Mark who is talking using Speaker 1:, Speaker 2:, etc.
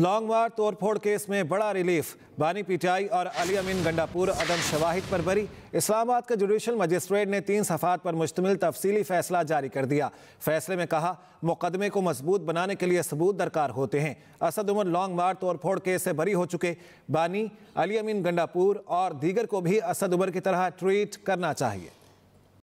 Speaker 1: long मार तोड़फोड़ case में बड़ा रिलीफ बानी पिटाई और अली अमीन गंडापुर अदम शवाहिद पर बरी इस्लामाबाद के जुडिशल मजिस्ट्रेट ने तीन सफात पर मुश्तमिल तफसीली फैसला जारी कर दिया फैसले में कहा मुकदमे को मजबूत बनाने के लिए सबूत दरकार होते हैं असद उमर लॉन्ग मार तोड़फोड़ केस से बरी हो चुके बानी अली अमीन गंडापुर और दीगर को भी असद उमर की तरह ट्रीट करना चाहिए